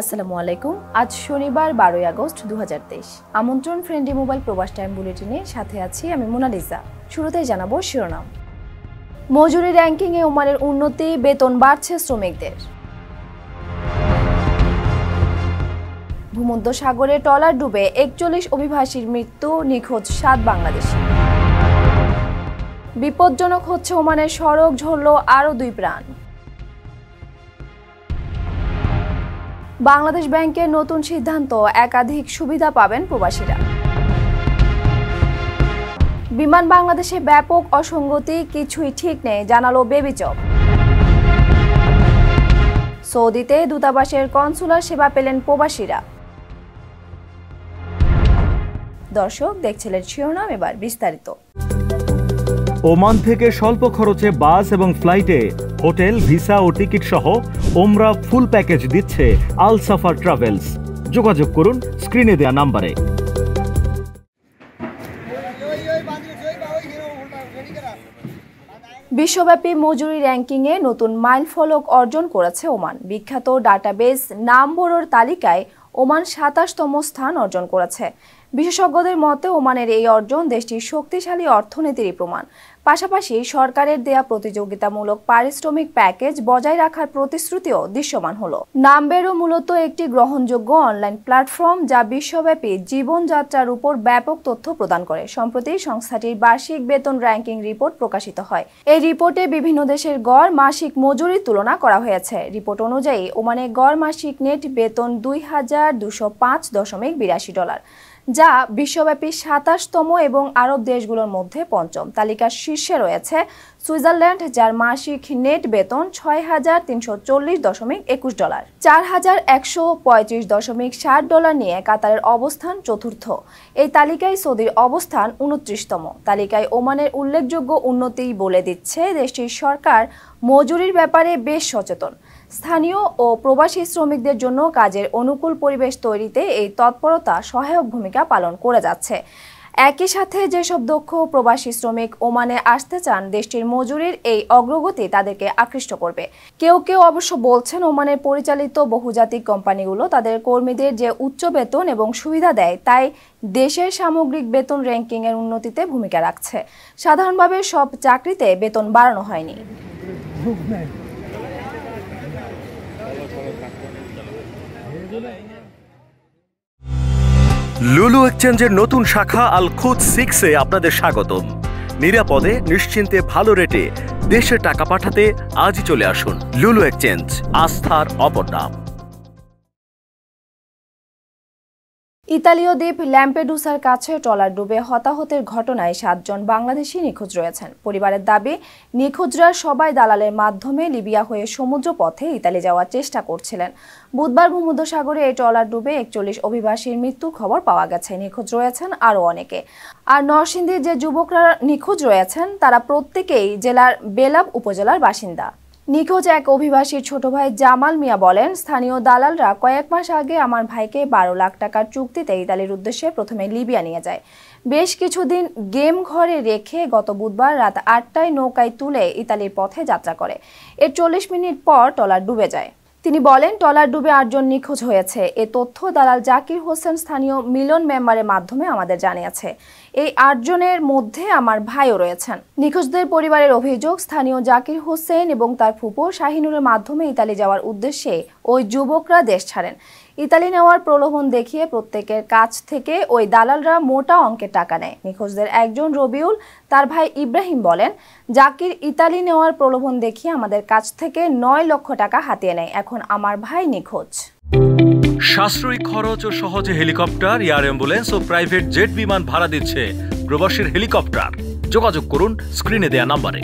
আসসালামু আলাইকুম আজ শনিবার বারোই আগস্ট দু আমন্ত্রণ ফ্রেন্ডলি মোবাইল প্রবাস টাইম বুলেটিনে সাথে আছি আমি মোনালিসা শুরুতেই জানাবো শিরোনাম মজুরি র্যাঙ্কিংয়ে ওমানের উন্নতি বেতন বাড়ছে শ্রমিকদের ভূমধ্য সাগরে টলার ডুবে একচল্লিশ অভিবাসীর মৃত্যু নিখোঁজ সাত বাংলাদেশি বিপজ্জনক হচ্ছে ওমানের সড়ক ঝরল আরও দুই প্রাণ বাংলাদেশ ব্যাংকের নতুন সিদ্ধান্ত একাধিক সুবিধা পাবেন প্রবাসীরা বিমান বাংলাদেশে ব্যাপক অসঙ্গতি কিছুই ঠিক নেই জানালো বেবিচপ সৌদিতে দূতাবাসের কনসুলার সেবা পেলেন প্রবাসীরা দর্শক দেখছিলেন শিরোনাম এবার বিস্তারিত ওমান থেকে স্বল্প খরচে বাস এবং ফ্লাইটে হোটেল ভিসা ও টিকিট সহ ওমরা ফুল প্যাকেজ দিচ্ছে আল সাফার ট্রাভেলস যোগাযোগ করুন স্ক্রিনে দেয়া নাম্বারে বিশ্বব্যাপী মজুরি র্যাঙ্কিংয়ে নতুন মাইল ফলক অর্জন করেছে ওমান বিখ্যাত ডাটাবেস নাম্বরোর তালিকায় ওমান সাতাশতম স্থান অর্জন করেছে বিশেষজ্ঞদের মতে ওমানের এই অর্জন দেশটির শক্তিশালী অর্থনীতির প্রমাণ পাশাপাশি সরকারের দেয়া প্রতিযোগিতামূলক পারিশ্রমিক প্যাকেজ বজায় রাখার প্রতিশ্রুতিও দৃশ্যমান হল নামবেরও মূলত একটি গ্রহণযোগ্য অনলাইন প্ল্যাটফর্ম যা বিশ্বব্যাপী জীবনযাত্রার উপর ব্যাপক তথ্য প্রদান করে সম্প্রতি সংস্থাটির বার্ষিক বেতন র্যাঙ্কিং রিপোর্ট প্রকাশিত হয় এই রিপোর্টে বিভিন্ন দেশের গড় মাসিক মজুরি তুলনা করা হয়েছে রিপোর্ট অনুযায়ী ওমানে গড় মাসিক নেট বেতন দুই হাজার দুশো পাঁচ দশমিক বিরাশি ডলার যা বিশ্বব্যাপী সাতাশতম এবং আরব দেশগুলোর মধ্যে পঞ্চম তালিকার শীর্ষে রয়েছে সুইজারল্যান্ড যার মাসিক নেট বেতন ছয় হাজার তিনশো চল্লিশ দশমিক একুশ ডলার চার হাজার একশো পঁয়ত্রিশ দশমিক ষাট ডলার নিয়ে কাতারের অবস্থান চতুর্থ এই তালিকায় সৌদির অবস্থান উনত্রিশতম তালিকায় ওমানের উল্লেখযোগ্য উন্নতি বলে দিচ্ছে দেশটির সরকার মজুরির ব্যাপারে বেশ সচেতন স্থানীয় ও প্রবাসী শ্রমিকদের জন্য কাজের অনুকূল পরিবেশ তৈরিতে এই তৎপরতা সহায়ক ভূমিকা পালন করে যাচ্ছে একই সাথে যেসব দক্ষ প্রবাসী শ্রমিক ওমানে আসতে চান দেশটির মজুরির এই অগ্রগতি তাদেরকে আকৃষ্ট করবে কেউ কেউ অবশ্য বলছেন ওমানের পরিচালিত বহুজাতিক কোম্পানিগুলো তাদের কর্মীদের যে উচ্চ বেতন এবং সুবিধা দেয় তাই দেশের সামগ্রিক বেতন র্যাঙ্কিংয়ের উন্নতিতে ভূমিকা রাখছে সাধারণভাবে সব চাকরিতে বেতন বাড়ানো হয়নি লুলু এক্সচেঞ্জের নতুন শাখা আল খুদ সিক্সে আপনাদের স্বাগতম নিরাপদে নিশ্চিন্তে ভালো রেটে দেশে টাকা পাঠাতে আজই চলে আসুন লুলু এক্সচেঞ্জ আস্থার অপর নাম ইতালীয় দ্বীপ ল্যাম্পেডুসার কাছে ট্রলার ডুবে হতাহতের ঘটনায় সাতজন বাংলাদেশি নিখোঁজ রয়েছেন পরিবারের দাবি নিখোঁজরা সবাই দালালের মাধ্যমে লিবিয়া হয়ে সমুদ্র পথে ইতালি যাওয়ার চেষ্টা করছিলেন বুধবার ভূমধ্যসাগরে এই ট্রলার ডুবে একচল্লিশ অভিবাসীর মৃত্যুর খবর পাওয়া গেছে নিখোঁজ রয়েছেন আরও অনেকে আর নরসিংদীর যে যুবকরা নিখোঁজ রয়েছেন তারা প্রত্যেকেই জেলার বেলাব উপজেলার বাসিন্দা নিখোঁজ এক অভিবাসীর ছোট ভাই জামাল মিয়া বলেন স্থানীয় দালালরা কয়েক মাস আগে আমার ভাইকে বারো লাখ টাকার চুক্তিতে ইতালির উদ্দেশ্যে প্রথমে লিবিয়া নিয়ে যায় বেশ কিছুদিন গেম ঘরে রেখে গত বুধবার রাত আটটায় নৌকায় তুলে ইতালির পথে যাত্রা করে এর চল্লিশ মিনিট পর টলার ডুবে যায় তিনি বলেন টলার ডুবে আটজন নিখোঁজ হয়েছে এ তথ্য দালাল জাকির হোসেন স্থানীয় মিলন মেম্বারের মাধ্যমে আমাদের জানিয়েছে এই আটজনের মধ্যে আমার ভাইও রয়েছেন নিখোঁজদের পরিবারের অভিযোগ স্থানীয় জাকির হোসেন এবং তার ফুপো শাহিনুরের মাধ্যমে ইতালি যাওয়ার উদ্দেশ্যে ওই যুবকরা দেশ ছাড়েন ইতালি নেওয়ার প্রলোভন দেখিয়ে প্রত্যেকের কাছ থেকে ওই দালালরা মোটা অঙ্কের টাকা নেয় নিখোঁজদের একজন রবিউল তার ভাই ইব্রাহিম বলেন জাকির ইতালি নেওয়ার প্রলোভন দেখিয়ে আমাদের কাছ থেকে নয় লক্ষ টাকা হাতিয়ে নেয় এখন আমার ভাই নিখোঁজ সাশ্রয়ী খরচ ও সহজে হেলিকপ্টার এয়ার অ্যাম্বুলেন্স ও প্রাইভেট জেট বিমান ভাড়া দিচ্ছে প্রবাসীর হেলিকপ্টার যোগাযোগ করুন স্ক্রিনে দেয়া নাম্বারে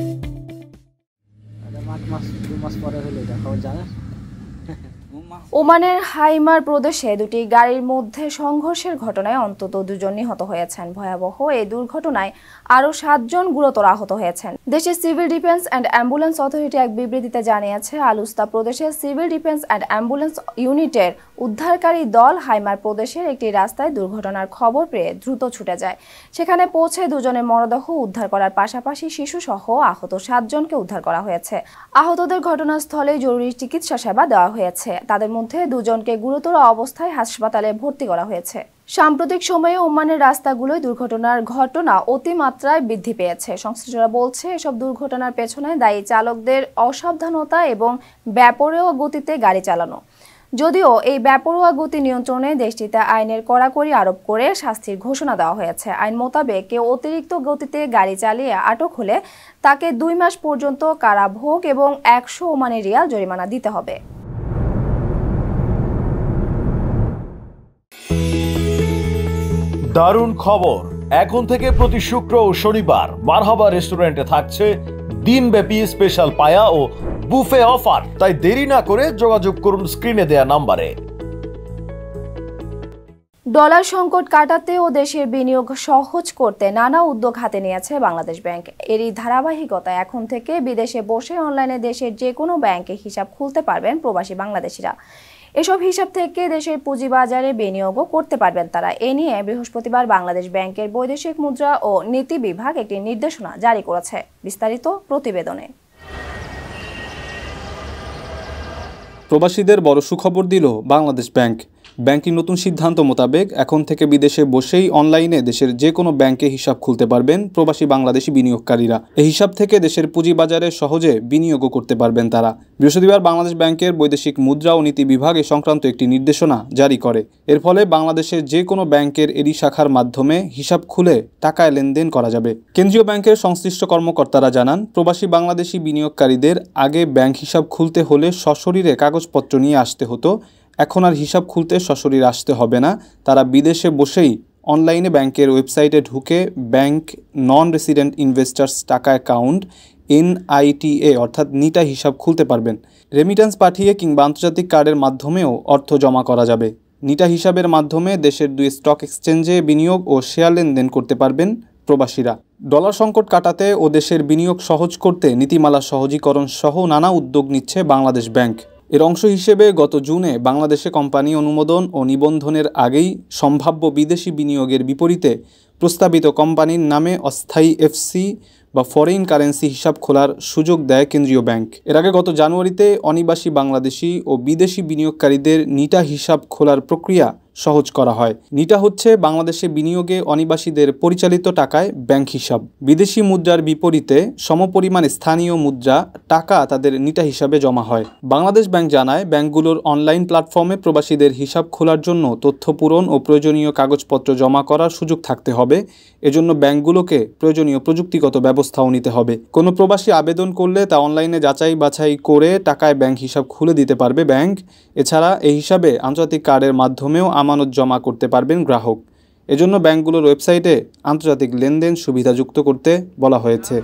ওমানের হাইমার প্রদেশে দুটি গাড়ির মধ্যে সংঘর্ষের ঘটনায় অন্তত দুজন নিহত হয়েছেন ভয়াবহ এই দুর্ঘটনায় আরও সাতজন গুরুতর আহত হয়েছেন দেশের civil defence and ambulance authority এক বিবৃতিতে জানিয়েছে আলুস্তা প্রদেশের সিভিল ডিফেন্স অ্যান্ড অ্যাম্বুলেন্স ইউনিটের উদ্ধারকারী দল হাইমার প্রদেশের একটি রাস্তায় দুর্ঘটনার খবর পেয়ে দ্রুত ছুটে যায় সেখানে পৌঁছে দুজনের মরদেহ উদ্ধার করার পাশাপাশি শিশুসহ আহত সাতজনকে উদ্ধার করা হয়েছে আহতদের ঘটনাস্থলে জরুরি চিকিৎসা সেবা দেওয়া হয়েছে তাদের মধ্যে দুজনকে গুরুতর অবস্থায় হাসপাতালে ভর্তি করা হয়েছে সাম্প্রতিক সময়ে ওমানের রাস্তাগুলোয় দুর্ঘটনার ঘটনা অতিমাত্রায় বৃদ্ধি পেয়েছে সংশ্লিষ্টরা বলছে এসব দুর্ঘটনার পেছনে দায়ী চালকদের অসাবধানতা এবং ব্যাপরেও গতিতে গাড়ি চালানো যদিও এই ব্যাপরোয়া গতি নিয়ন্ত্রণে দেশটিতে আইনের কড়াকড়ি আরোপ করে শাস্তির ঘোষণা দেওয়া হয়েছে আইন মোতাবেক কেউ অতিরিক্ত গতিতে গাড়ি চালিয়ে আটক হলে তাকে দুই মাস পর্যন্ত কারাভোগ এবং একশো ওমানের রিয়াল জরিমানা দিতে হবে দারুণ খবর এখন থেকে প্রতি শুক্র ও শনিবার মারহাবা রেস্টুরেন্টে থাকছে দিনব্যাপী স্পেশাল পায়া ও বুফে অফার তাই দেরি না করে যোগাযোগ করুন স্ক্রিনে দেয়া নাম্বারে ডলার সংকট কাটাতে ও দেশের বিনিয়োগ সহজ করতে নানা উদ্যোগ হাতে নিয়েছে বাংলাদেশ ব্যাংক এরই ধারাবাহিকতা এখন থেকে বিদেশে বসে অনলাইনে দেশের যে কোনো ব্যাংকে হিসাব খুলতে পারবেন প্রবাসী বাংলাদেশিরা এসব হিসাব থেকে দেশের পুঁজিবাজারে বিনিয়োগও করতে পারবেন তারা এ নিয়ে বৃহস্পতিবার বাংলাদেশ ব্যাংকের বৈদেশিক মুদ্রা ও নীতি বিভাগ একটি নির্দেশনা জারি করেছে বিস্তারিত প্রতিবেদনে প্রবাসীদের বড় সুখবর দিল বাংলাদেশ ব্যাংক ব্যাংকের নতুন সিদ্ধান্ত মোতাবেক এখন থেকে বিদেশে বসেই অনলাইনে দেশের যে কোনো ব্যাংকে হিসাব খুলতে পারবেন প্রবাসী বাংলাদেশি বিনিয়োগকারীরা এই হিসাব থেকে দেশের পুঁজিবাজারে সহজে বিনিয়োগও করতে পারবেন তারা বৃহস্পতিবার বাংলাদেশ ব্যাংকের বৈদেশিক মুদ্রা ও নীতি বিভাগ এ সংক্রান্ত একটি নির্দেশনা জারি করে এর ফলে বাংলাদেশের যে কোনো ব্যাংকের এরই শাখার মাধ্যমে হিসাব খুলে টাকায় লেনদেন করা যাবে কেন্দ্রীয় ব্যাংকের সংশ্লিষ্ট কর্মকর্তারা জানান প্রবাসী বাংলাদেশি বিনিয়োগকারীদের আগে ব্যাংক হিসাব খুলতে হলে সশরীরে কাগজপত্র নিয়ে আসতে হতো এখন আর হিসাব খুলতে সশরীর আসতে হবে না তারা বিদেশে বসেই অনলাইনে ব্যাংকের ওয়েবসাইটে ঢুকে ব্যাংক নন রেসিডেন্ট ইনভেস্টার্স টাকা অ্যাকাউন্ট এনআইটিএ অর্থাৎ নিটা হিসাব খুলতে পারবেন রেমিটেন্স পাঠিয়ে কিংবা আন্তর্জাতিক কার্ডের মাধ্যমেও অর্থ জমা করা যাবে নিটা হিসাবের মাধ্যমে দেশের দুই স্টক এক্সচেঞ্জে বিনিয়োগ ও শেয়ার লেনদেন করতে পারবেন প্রবাসীরা ডলার সংকট কাটাতে ও দেশের বিনিয়োগ সহজ করতে নীতিমালা সহজীকরণ সহ নানা উদ্যোগ নিচ্ছে বাংলাদেশ ব্যাংক এর অংশ হিসেবে গত জুনে বাংলাদেশে কোম্পানি অনুমোদন ও নিবন্ধনের আগেই সম্ভাব্য বিদেশি বিনিয়োগের বিপরীতে প্রস্তাবিত কোম্পানির নামে অস্থায়ী এফসি বা ফরেন কারেন্সি হিসাব খোলার সুযোগ দেয় কেন্দ্রীয় ব্যাংক এর আগে গত জানুয়ারিতে অনিবাসী বাংলাদেশি ও বিদেশি বিনিয়োগকারীদের নিটা হিসাব খোলার প্রক্রিয়া সহজ করা হয় নিটা হচ্ছে বাংলাদেশে বিনিয়োগে অনিবাসীদের পরিচালিত টাকায় ব্যাংক হিসাব বিদেশি মুদ্রার বিপরীতে সমপরিমাণ স্থানীয় মুদ্রা টাকা তাদের নিটা হিসাবে জমা হয় বাংলাদেশ ব্যাংক জানায় ব্যাংকগুলোর অনলাইন প্ল্যাটফর্মে প্রবাসীদের হিসাব খোলার জন্য তথ্য পূরণ ও প্রয়োজনীয় কাগজপত্র জমা করার সুযোগ থাকতে হবে এজন্য ব্যাংকগুলোকে প্রয়োজনীয় প্রযুক্তিগত ব্যবস্থাও নিতে হবে কোনো প্রবাসী আবেদন করলে তা অনলাইনে যাচাই বাছাই করে টাকায় ব্যাংক হিসাব খুলে দিতে পারবে ব্যাংক এছাড়া এই হিসাবে আন্তর্জাতিক কার্ডের মাধ্যমেও আমানত জমা করতে পারবেন গ্রাহক এজন্য ব্যাংকগুলোর ওয়েবসাইটে আন্তর্জাতিক লেনদেন সুবিধাযুক্ত করতে বলা হয়েছে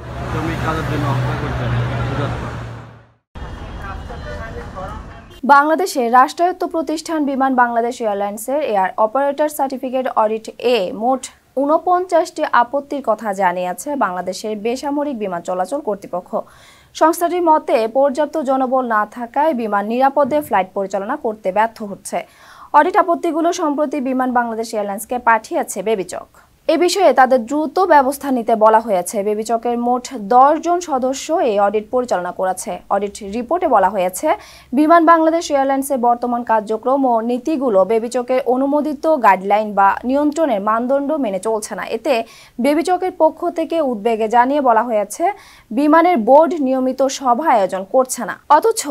বাংলাদেশে রাষ্ট্রায়ত্ত প্রতিষ্ঠান বিমান বাংলাদেশ এয়ারলাইন্সের এয়ার অপারেটর সার্টিফিকেট অডিট এ মোট ঊনপঞ্চাশটি আপত্তির কথা জানিয়েছে বাংলাদেশের বেসামরিক বিমান চলাচল কর্তৃপক্ষ সংস্থাটির মতে পর্যাপ্ত জনবল না থাকায় বিমান নিরাপদে ফ্লাইট পরিচালনা করতে ব্যর্থ হচ্ছে অডিট আপত্তিগুলো সম্প্রতি বিমান বাংলাদেশ এয়ারলাইন্সকে পাঠিয়েছে বেবিচক এ বিষয়ে তাদের দ্রুত ব্যবস্থা নিতে বলা হয়েছে বেবিচকের মোট জন সদস্য এই অডিট পরিচালনা করেছে অডিট রিপোর্টে বলা হয়েছে বিমান বাংলাদেশ এয়ারলাইন্সের বর্তমান কার্যক্রম ও নীতিগুলো বেবিচকের অনুমোদিত গাইডলাইন বা নিয়ন্ত্রণের মানদণ্ড মেনে চলছে না এতে বেবিচকের পক্ষ থেকে উদ্বেগে জানিয়ে বলা হয়েছে বিমানের বোর্ড নিয়মিত সভা আয়োজন করছে না অথচ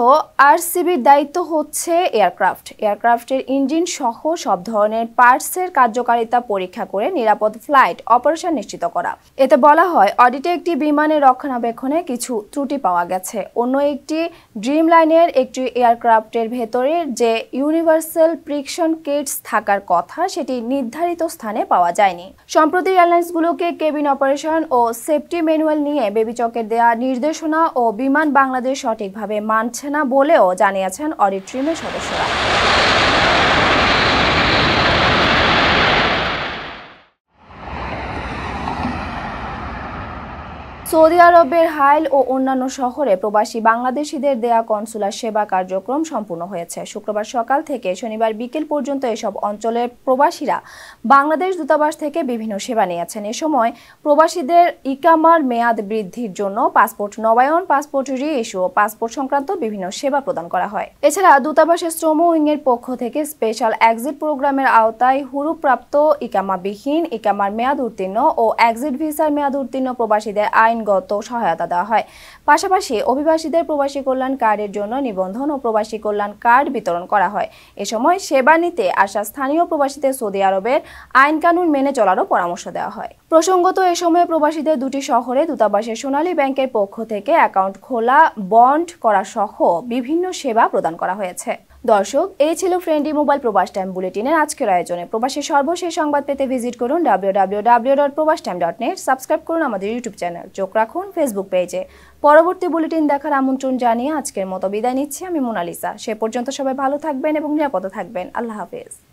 আরসিবির দায়িত্ব হচ্ছে এয়ারক্রাফট এয়ারক্রাফটের ইঞ্জিন সহ সব ধরনের পার্টসের কার্যকারিতা পরীক্ষা করে নিরাপদ ফ্লাইট অপারেশন নিশ্চিত করা এতে বলা হয় অডিটে একটি বিমানের রক্ষণাবেক্ষণে কিছু ত্রুটি পাওয়া গেছে অন্য একটি ড্রিম লাইনের একটি এয়ারক্রাফটের ভেতরে যে ইউনিভার্সাল প্রিকশন কিটস থাকার কথা সেটি নির্ধারিত স্থানে পাওয়া যায়নি সম্প্রতি এয়ারলাইন্সগুলোকে কেবিন অপারেশন ও সেফটি ম্যানুয়াল নিয়ে বেবিচকের দেয়া নির্দেশনা ও বিমান বাংলাদেশ সঠিকভাবে মানছে না বলেও জানিয়েছেন অডিট টিমের সদস্যরা সৌদি আরবের হাইল ও অন্যান্য শহরে প্রবাসী বাংলাদেশিদের দেয়া কনসুলার সেবা কার্যক্রম সম্পূর্ণ হয়েছে শুক্রবার সকাল থেকে শনিবার বিকেল পর্যন্ত এসব অঞ্চলের প্রবাসীরা বাংলাদেশ দূতাবাস থেকে বিভিন্ন সেবা নিয়েছেন এ সময় প্রবাসীদের ইকামার মেয়াদ বৃদ্ধির জন্য পাসপোর্ট নবায়ন পাসপোর্ট রি ইস্যু ও পাসপোর্ট সংক্রান্ত বিভিন্ন সেবা প্রদান করা হয় এছাড়া দূতাবাসের শ্রম উইংয়ের পক্ষ থেকে স্পেশাল এক্সিট প্রোগ্রামের আওতায় হুরুপ্রাপ্ত ইকামা বিহীন ইকামার মেয়াদ উত্তীর্ণ ও এক্সিট ভিসার মেয়াদ উত্তীর্ণ প্রবাসীদের আইন আইনগত সহায়তা দেওয়া হয় পাশাপাশি অভিবাসীদের প্রবাসী কল্যাণ কার্ডের জন্য নিবন্ধন ও প্রবাসী কল্যাণ কার্ড বিতরণ করা হয় এ সময় সেবা নিতে আসা স্থানীয় প্রবাসীদের সৌদি আরবের আইন কানুন মেনে চলারও পরামর্শ দেওয়া হয় প্রসঙ্গত এ সময় প্রবাসীদের দুটি শহরে দূতাবাসের সোনালী ব্যাংকের পক্ষ থেকে অ্যাকাউন্ট খোলা বন্ড করা সহ বিভিন্ন সেবা প্রদান করা হয়েছে দর্শক এই ছিল ফ্রেন্ডলি মোবাইল প্রবাস টাইম বুলেটিনের আজকের আয়োজনে প্রবাসের সর্বশেষ সংবাদ পেতে ভিজিট করুন ডাব্লিউ সাবস্ক্রাইব করুন আমাদের ইউটিউব চ্যানেল চোখ রাখুন ফেসবুক পেজে পরবর্তী বুলেটিন দেখার আমন্ত্রণ জানিয়ে আজকের মতো বিদায় নিচ্ছি আমি মোনালিসা সে পর্যন্ত সবাই ভালো থাকবেন এবং নিরাপদে থাকবেন আল্লাহ হাফেজ